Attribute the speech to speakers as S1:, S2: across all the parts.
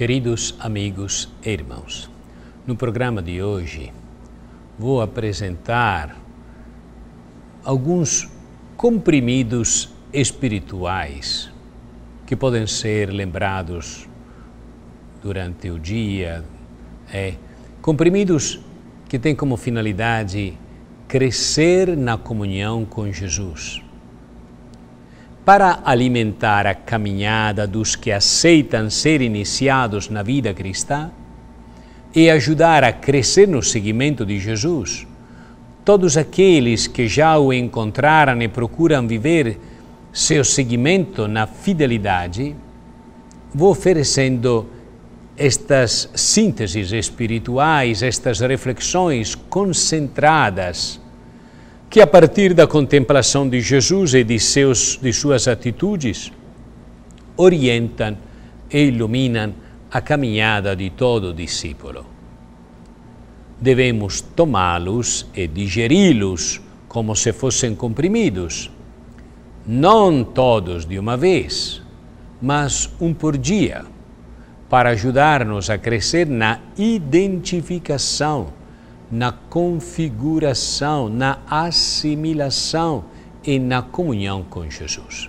S1: Queridos amigos e irmãos, no programa de hoje vou apresentar alguns comprimidos espirituais que podem ser lembrados durante o dia. É, comprimidos que têm como finalidade crescer na comunhão com Jesus para alimentar a caminhada dos que aceitam ser iniciados na vida cristã e ajudar a crescer no seguimento de Jesus, todos aqueles que já o encontraram e procuram viver seu seguimento na fidelidade, vou oferecendo estas sínteses espirituais, estas reflexões concentradas que a partir da contemplação de Jesus e de, seus, de suas atitudes, orientam e iluminam a caminhada de todo discípulo. Devemos tomá-los e digeri-los como se fossem comprimidos, não todos de uma vez, mas um por dia, para ajudar-nos a crescer na identificação na configuração, na assimilação e na comunhão com Jesus.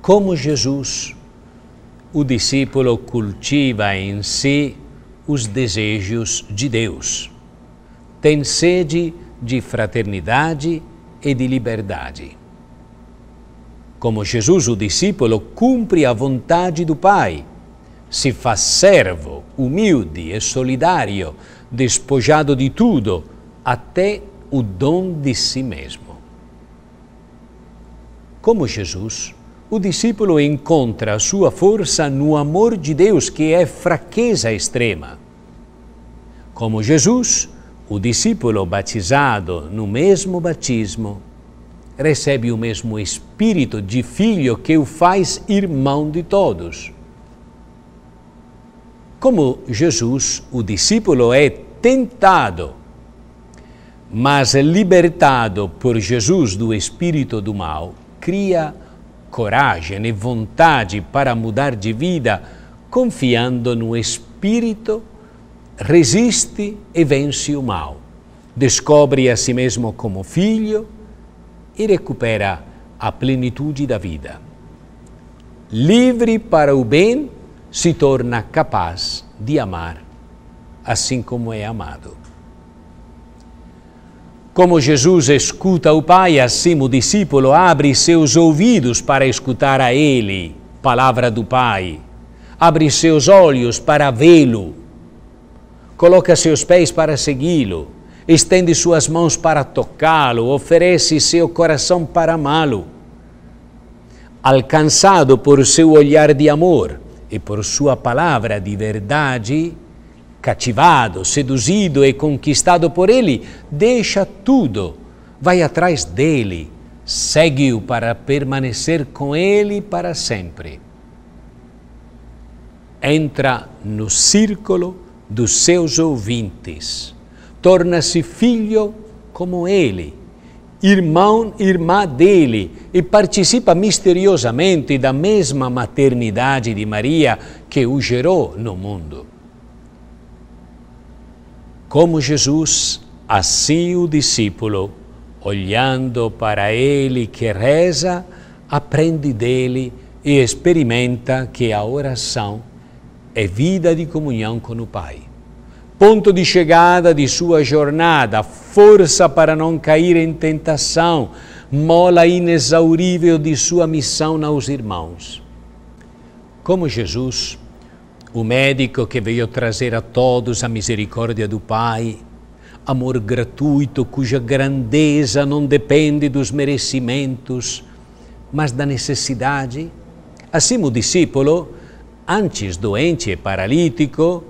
S1: Como Jesus, o discípulo cultiva em si os desejos de Deus. Tem sede de fraternidade e de liberdade. Como Jesus, o discípulo, cumpre a vontade do Pai si fa servo, humilde e solidário, despojado de tudo, até o dom de si mesmo. Como Jesus, o discípulo encontra a sua força no amor de Deus, que é fraqueza extrema. Como Jesus, o discípulo batizado no mesmo batismo recebe o mesmo espírito de filho que o faz irmão de todos. Como Jesus, o discípulo é tentado, mas libertado por Jesus do espírito do mal, cria coragem e vontade para mudar de vida, confiando no espírito, resiste e vence o mal. Descobre a si mesmo como filho e recupera a plenitude da vida. Livre para o bem se torna capaz de amar assim como é amado. Como Jesus escuta o Pai, assim o discípulo abre seus ouvidos para escutar a Ele, palavra do Pai, abre seus olhos para vê-lo, coloca seus pés para segui-lo, estende suas mãos para tocá-lo, oferece seu coração para amá-lo. Alcançado por seu olhar de amor, e por sua palavra de verdade, cativado, seduzido e conquistado por ele, deixa tudo, vai atrás dele, segue-o para permanecer com ele para sempre. Entra no círculo dos seus ouvintes, torna-se filho como ele irmão, irmã dele, e participa misteriosamente da mesma maternidade de Maria que o gerou no mundo. Como Jesus, assim o discípulo, olhando para ele que reza, aprende dele e experimenta que a oração é vida de comunhão com o Pai ponto de chegada de sua jornada, força para não cair em tentação, mola inexaurível de sua missão aos irmãos. Como Jesus, o médico que veio trazer a todos a misericórdia do Pai, amor gratuito cuja grandeza não depende dos merecimentos, mas da necessidade, assim o discípulo, antes doente e paralítico,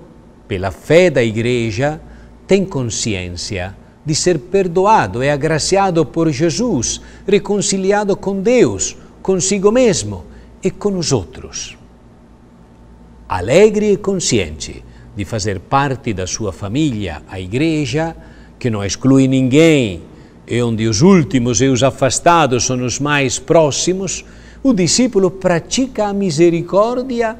S1: pela fé da Igreja, tem consciência de ser perdoado e agraciado por Jesus, reconciliado com Deus, consigo mesmo e com os outros. Alegre e consciente de fazer parte da sua família, a Igreja, que não exclui ninguém e onde os últimos e os afastados são os mais próximos, o discípulo pratica a misericórdia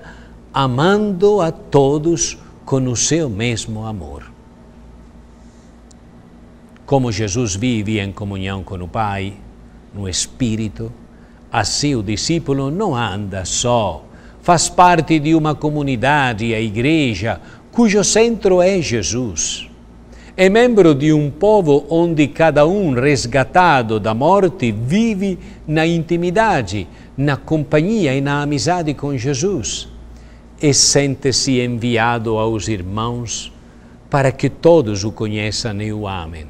S1: amando a todos com o seu mesmo amor. Como Jesus vive em comunhão com o Pai, no Espírito, assim o discípulo não anda só, faz parte de uma comunidade, a igreja, cujo centro é Jesus. É membro de um povo onde cada um resgatado da morte vive na intimidade, na companhia e na amizade com Jesus e sente-se enviado aos irmãos para que todos o conheçam e o amem.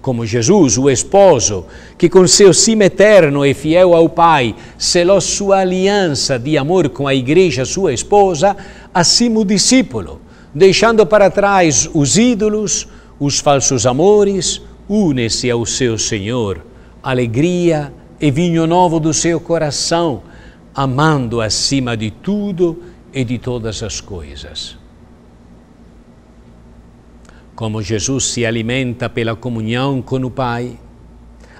S1: Como Jesus, o esposo, que com seu sim eterno e fiel ao Pai selou sua aliança de amor com a igreja, sua esposa, assim o discípulo, deixando para trás os ídolos, os falsos amores, une-se ao seu Senhor, alegria e vinho novo do seu coração amando acima de tudo e de todas as coisas. Como Jesus se alimenta pela comunhão com o Pai,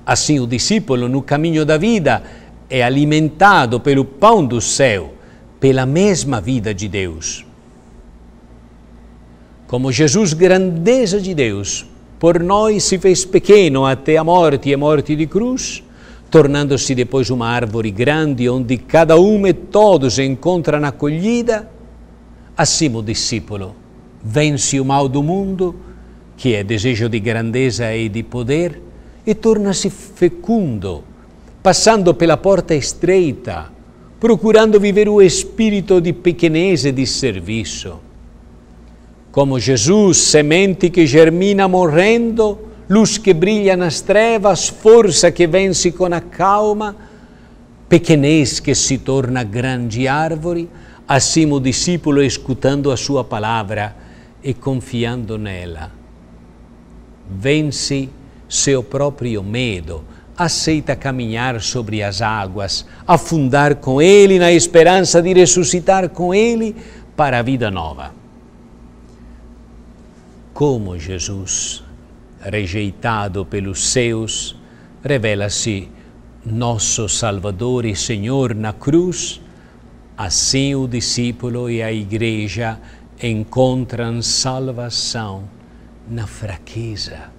S1: assim o discípulo no caminho da vida é alimentado pelo pão do céu, pela mesma vida de Deus. Como Jesus, grandeza de Deus, por nós se fez pequeno até a morte e a morte de cruz, tornando-se depois uma árvore grande onde cada um e todos encontram acolhida, assim o discípulo vence o mal do mundo, que é desejo de grandeza e de poder, e torna-se fecundo, passando pela porta estreita, procurando viver o espírito de pequenez e de serviço. Como Jesus, semente que germina morrendo, luz que brilha nas trevas, força que vence com a calma, pequenez que se torna grande árvore, assim o discípulo escutando a sua palavra e confiando nela. Vence seu próprio medo, aceita caminhar sobre as águas, afundar com ele na esperança de ressuscitar com ele para a vida nova. Como Jesus rejeitado pelos seus, revela-se nosso Salvador e Senhor na cruz, assim o discípulo e a igreja encontram salvação na fraqueza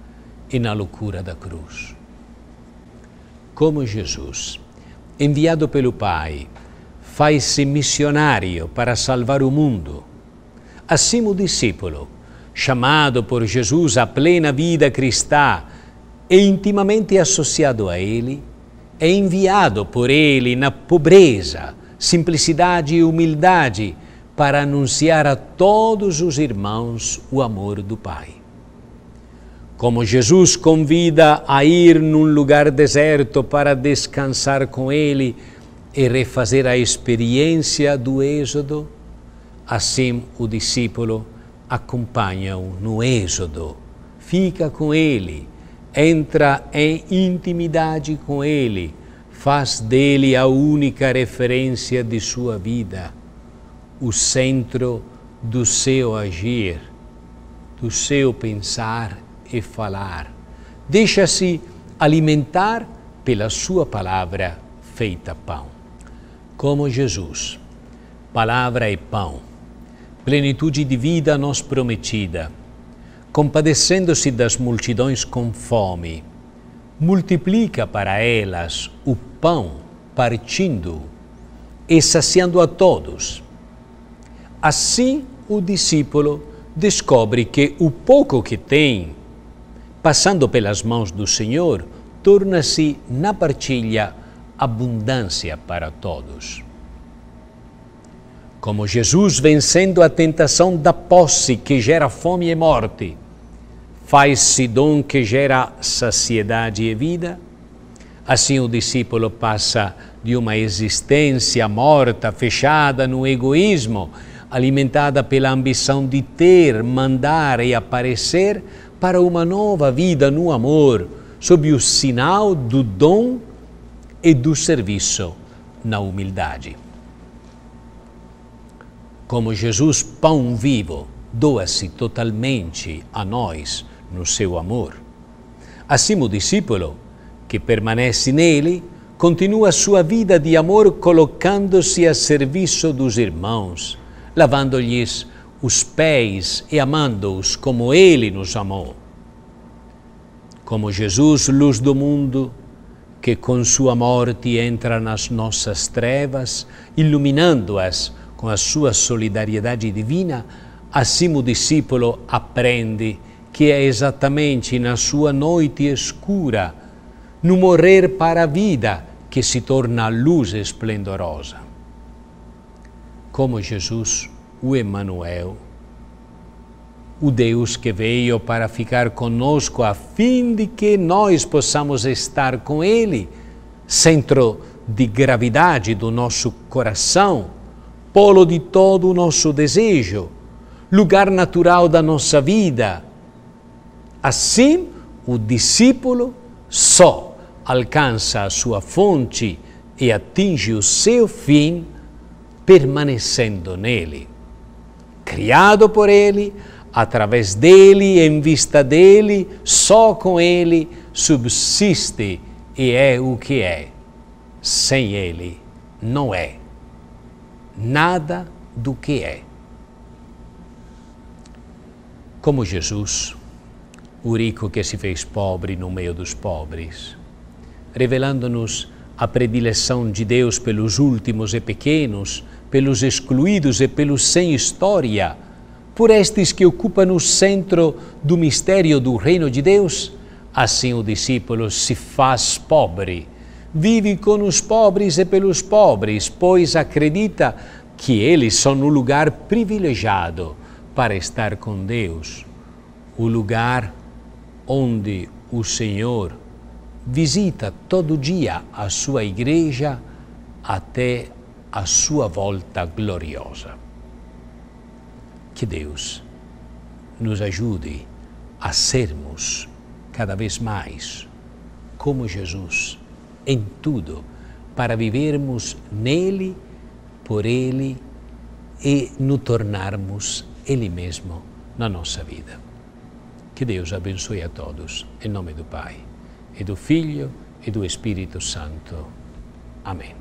S1: e na loucura da cruz. Como Jesus, enviado pelo Pai, faz-se missionário para salvar o mundo, assim o discípulo, chamado por Jesus à plena vida cristã e é intimamente associado a Ele, é enviado por Ele na pobreza, simplicidade e humildade para anunciar a todos os irmãos o amor do Pai. Como Jesus convida a ir num lugar deserto para descansar com Ele e refazer a experiência do Êxodo, assim o discípulo acompanha-o no Êxodo. Fica com ele, entra em intimidade com ele, faz dele a única referência de sua vida, o centro do seu agir, do seu pensar e falar. Deixa-se alimentar pela sua palavra feita pão. Como Jesus, palavra e pão plenitude de vida nos prometida, compadecendo-se das multidões com fome, multiplica para elas o pão partindo e saciando a todos. Assim o discípulo descobre que o pouco que tem, passando pelas mãos do Senhor, torna-se na partilha abundância para todos como Jesus vencendo a tentação da posse que gera fome e morte, faz-se dom que gera saciedade e vida, assim o discípulo passa de uma existência morta, fechada no egoísmo, alimentada pela ambição de ter, mandar e aparecer, para uma nova vida no amor, sob o sinal do dom e do serviço na humildade. Como Jesus, pão vivo, doa-se totalmente a nós no seu amor. Assim, o discípulo, que permanece nele, continua sua vida de amor colocando-se a serviço dos irmãos, lavando-lhes os pés e amando-os como ele nos amou. Como Jesus, luz do mundo, que com sua morte entra nas nossas trevas, iluminando-as com a sua solidariedade divina, assim o discípulo aprende que é exatamente na sua noite escura, no morrer para a vida, que se torna a luz esplendorosa. Como Jesus, o Emanuel, o Deus que veio para ficar conosco a fim de que nós possamos estar com Ele, centro de gravidade do nosso coração, polo de todo o nosso desejo, lugar natural da nossa vida. Assim, o discípulo só alcança a sua fonte e atinge o seu fim permanecendo nele. Criado por ele, através dele, em vista dele, só com ele, subsiste e é o que é. Sem ele, não é nada do que é. Como Jesus, o rico que se fez pobre no meio dos pobres, revelando-nos a predileção de Deus pelos últimos e pequenos, pelos excluídos e pelos sem história, por estes que ocupam o centro do mistério do reino de Deus, assim o discípulo se faz pobre vive com os pobres e pelos pobres, pois acredita que eles são o lugar privilegiado para estar com Deus, o lugar onde o Senhor visita todo dia a sua igreja até a sua volta gloriosa. Que Deus nos ajude a sermos cada vez mais como Jesus em tudo, para vivermos nele, por ele e no tornarmos ele mesmo na nossa vida. Que Deus abençoe a todos, em nome do Pai, e do Filho e do Espírito Santo. Amém.